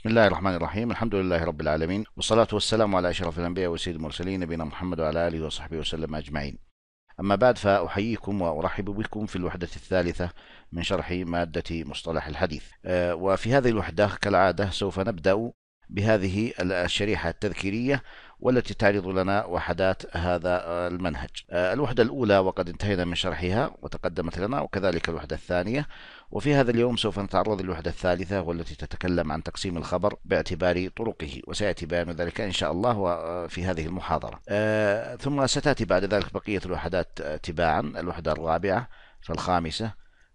بسم الله الرحمن الرحيم الحمد لله رب العالمين والصلاة والسلام على أشرف الأنبياء وسيد المرسلين نبينا محمد وعلى آله وصحبه وسلم أجمعين أما بعد فأحييكم وأرحب بكم في الوحدة الثالثة من شرح مادة مصطلح الحديث آه، وفي هذه الوحدة كالعادة سوف نبدأ بهذه الشريحة التذكيرية والتي تعرض لنا وحدات هذا المنهج آه، الوحدة الأولى وقد انتهينا من شرحها وتقدمت لنا وكذلك الوحدة الثانية وفي هذا اليوم سوف نتعرض للوحدة الثالثة والتي تتكلم عن تقسيم الخبر باعتبار طرقه وسيأتي بيان ذلك إن شاء الله آه، في هذه المحاضرة آه، ثم ستأتي بعد ذلك بقية الوحدات تباعا الوحدة الرابعة فالخامسة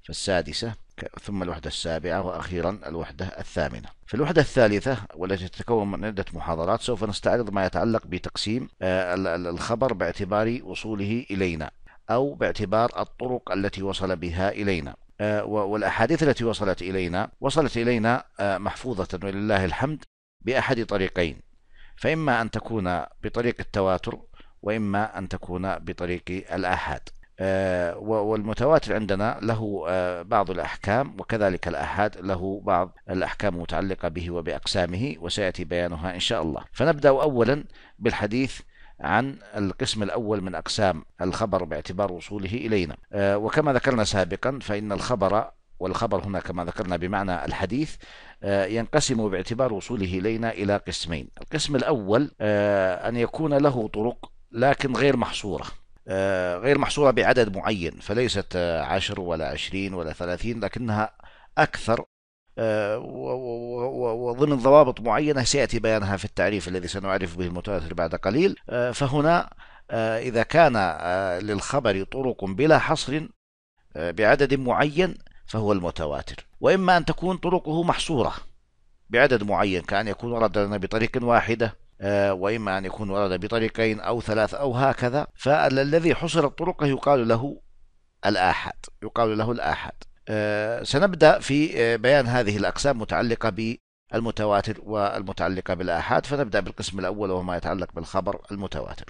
فالسادسة ثم الوحدة السابعة وأخيرا الوحدة الثامنة في الوحدة الثالثة والتي تتكون من عدة محاضرات سوف نستعرض ما يتعلق بتقسيم آه، الخبر باعتبار وصوله إلينا أو باعتبار الطرق التي وصل بها إلينا آه، والأحاديث التي وصلت إلينا وصلت إلينا آه، محفوظة ولله الحمد بأحد طريقين فإما أن تكون بطريق التواتر وإما أن تكون بطريق الآحاد آه، والمتواتر عندنا له آه، بعض الأحكام وكذلك الأحاد له بعض الأحكام المتعلقة به وبأقسامه وسيأتي بيانها إن شاء الله فنبدأ أولا بالحديث عن القسم الأول من أقسام الخبر باعتبار وصوله إلينا آه، وكما ذكرنا سابقا فإن الخبر والخبر هنا كما ذكرنا بمعنى الحديث ينقسم باعتبار وصوله إلينا إلى قسمين القسم الأول أن يكون له طرق لكن غير محصورة آه، غير محصورة بعدد معين فليست آه، عشر ولا عشرين ولا ثلاثين لكنها أكثر آه، وضمن ضوابط معينة سيأتي بيانها في التعريف الذي سنعرف به المتواتر بعد قليل فهنا إذا كان للخبر طرق بلا حصر بعدد معين فهو المتواتر وإما أن تكون طرقه محصورة بعدد معين كأن يكون ورد لنا بطريق واحدة آه، وإما أن يكون ورد بطريقين أو ثلاث أو هكذا فالذي حصر طرقه يقال له الآحد يقال له الآحد آه، سنبدأ في آه، بيان هذه الأقسام متعلقة بالمتواتر والمتعلقة بالآحاد فنبدأ بالقسم الأول وهو ما يتعلق بالخبر المتواتر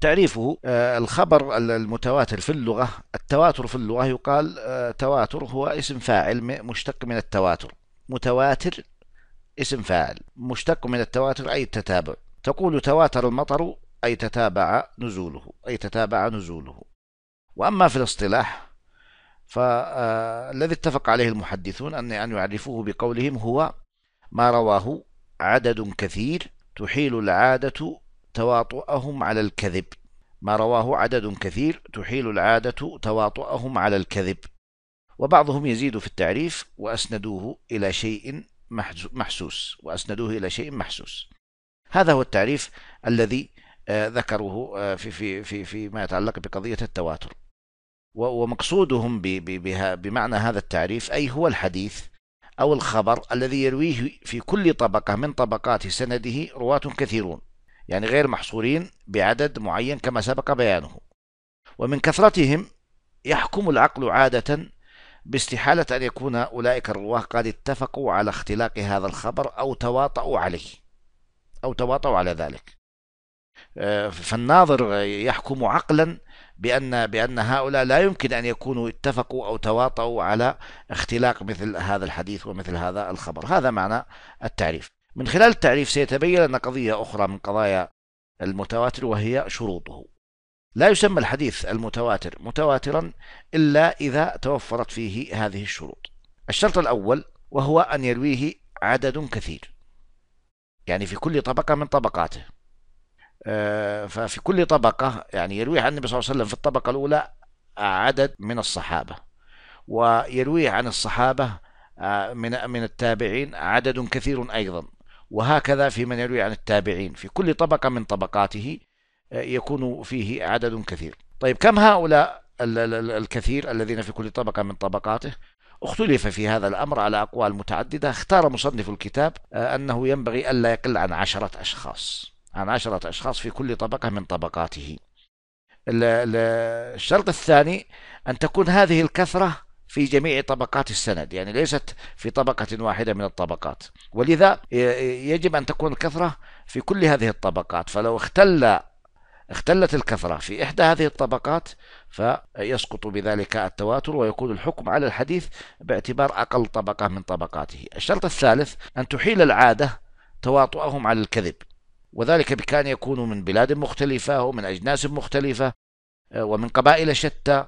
تعريفه الخبر المتواتر في اللغة التواتر في اللغة يقال تواتر هو اسم فاعل مشتق من التواتر متواتر اسم فاعل مشتق من التواتر أي التتابع تقول تواتر المطر أي تتابع نزوله أي تتابع نزوله وأما في الاصطلاح فالذي آه، اتفق عليه المحدثون أن أن يعرفوه بقولهم هو ما رواه عدد كثير تحيل العادة تواطؤهم على الكذب ما رواه عدد كثير تحيل العادة تواطؤهم على الكذب وبعضهم يزيد في التعريف وأسندوه إلى شيء محسوس وأسندوه إلى شيء محسوس هذا هو التعريف الذي آه، ذكروه آه، في في في فيما يتعلق بقضية التواتر ومقصودهم بمعنى هذا التعريف أي هو الحديث أو الخبر الذي يرويه في كل طبقة من طبقات سنده رواة كثيرون يعني غير محصورين بعدد معين كما سبق بيانه ومن كثرتهم يحكم العقل عادة باستحالة أن يكون أولئك الرواة قد اتفقوا على اختلاق هذا الخبر أو تواطؤوا عليه أو تواطؤوا على ذلك آه، فالناظر يحكم عقلا بأن بأن هؤلاء لا يمكن أن يكونوا اتفقوا أو تواطؤوا على اختلاق مثل هذا الحديث ومثل هذا الخبر هذا معنى التعريف من خلال التعريف سيتبين أن قضية أخرى من قضايا المتواتر وهي شروطه لا يسمى الحديث المتواتر متواترا إلا إذا توفرت فيه هذه الشروط الشرط الأول وهو أن يرويه عدد كثير يعني في كل طبقة من طبقاته آه، ففي كل طبقة يعني يرويه عن النبي صلى الله عليه وسلم في الطبقة الأولى عدد من الصحابة ويرويه عن الصحابة آه، من من التابعين عدد كثير أيضا وهكذا في من يروي عن التابعين في كل طبقة من طبقاته يكون فيه عدد كثير طيب كم هؤلاء الكثير الذين في كل طبقة من طبقاته اختلف في هذا الأمر على أقوال متعددة اختار مصنف الكتاب آه، أنه ينبغي ألا يقل عن عشرة أشخاص عن عشرة أشخاص في كل طبقة من طبقاته الشرط الثاني أن تكون هذه الكثرة في جميع طبقات السند يعني ليست في طبقة واحدة من الطبقات ولذا يجب أن تكون الكثرة في كل هذه الطبقات فلو اختل اختلت الكثرة في إحدى هذه الطبقات فيسقط بذلك التواتر ويكون الحكم على الحديث باعتبار أقل طبقة من طبقاته الشرط الثالث أن تحيل العادة تواطؤهم على الكذب وذلك بكان يكونوا من بلاد مختلفة ومن أجناس مختلفة آه، ومن قبائل شتى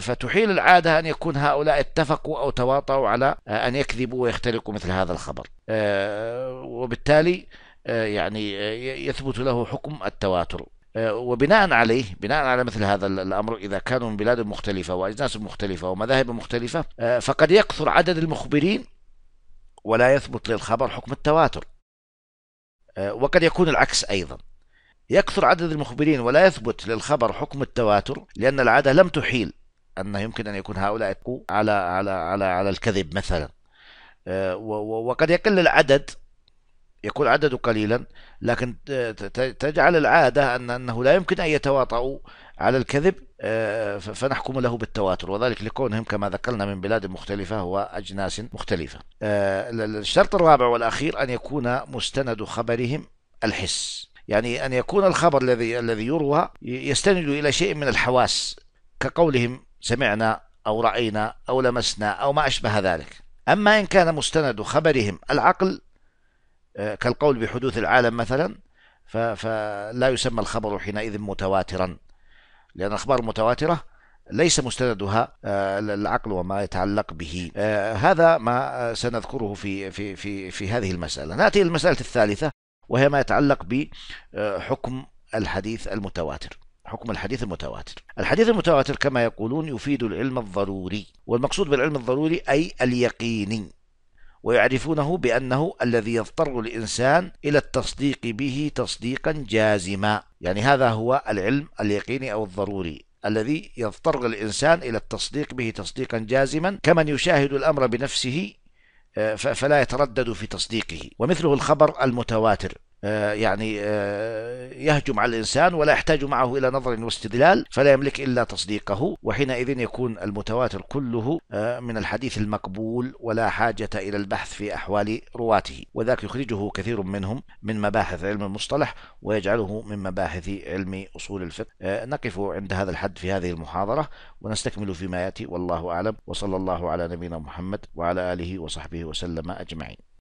فتحيل العادة أن يكون هؤلاء اتفقوا أو تواطؤوا على آه، أن يكذبوا ويخترقوا مثل هذا الخبر آه، وبالتالي يعني يثبت له حكم التواتر آه، وبناء عليه بناء على مثل هذا الامر اذا كانوا من بلاد مختلفه واجناس مختلفه ومذاهب مختلفه آه، فقد يكثر عدد المخبرين ولا يثبت للخبر حكم التواتر آه، وقد يكون العكس ايضا يكثر عدد المخبرين ولا يثبت للخبر حكم التواتر لان العاده لم تحيل انه يمكن ان يكون هؤلاء على على على على الكذب مثلا وقد يقل العدد يكون عدده قليلا لكن تجعل العادة أن أنه لا يمكن أن يتواطؤوا على الكذب آه، فنحكم له بالتواتر وذلك لكونهم كما ذكرنا من بلاد مختلفة وأجناس مختلفة آه، الشرط الرابع والأخير أن يكون مستند خبرهم الحس يعني أن يكون الخبر الذي الذي يروى يستند إلى شيء من الحواس كقولهم سمعنا أو رأينا أو لمسنا أو ما أشبه ذلك أما إن كان مستند خبرهم العقل آه، كالقول بحدوث العالم مثلا فلا يسمى الخبر حينئذ متواترا لأن الأخبار المتواترة ليس مستندها العقل آه، وما يتعلق به آه، هذا ما سنذكره في في في في هذه المسألة نأتي للمسألة الثالثة وهي ما يتعلق بحكم الحديث المتواتر حكم الحديث المتواتر الحديث المتواتر كما يقولون يفيد العلم الضروري والمقصود بالعلم الضروري أي اليقيني ويعرفونه بأنه الذي يضطر الإنسان إلى التصديق به تصديقا جازما يعني هذا هو العلم اليقيني أو الضروري الذي يضطر الإنسان إلى التصديق به تصديقا جازما كمن يشاهد الأمر بنفسه آه، فلا يتردد في تصديقه ومثله الخبر المتواتر آه، يعني آه، يهجم على الإنسان ولا يحتاج معه إلى نظر واستدلال فلا يملك إلا تصديقه وحينئذ يكون المتواتر كله آه، من الحديث المقبول ولا حاجة إلى البحث في أحوال رواته وذاك يخرجه كثير منهم من مباحث علم المصطلح ويجعله من مباحث علم أصول الفقه نقف عند هذا الحد في هذه المحاضرة ونستكمل فيما يأتي والله أعلم وصلى الله على نبينا محمد وعلى آله وصحبه وسلم أجمعين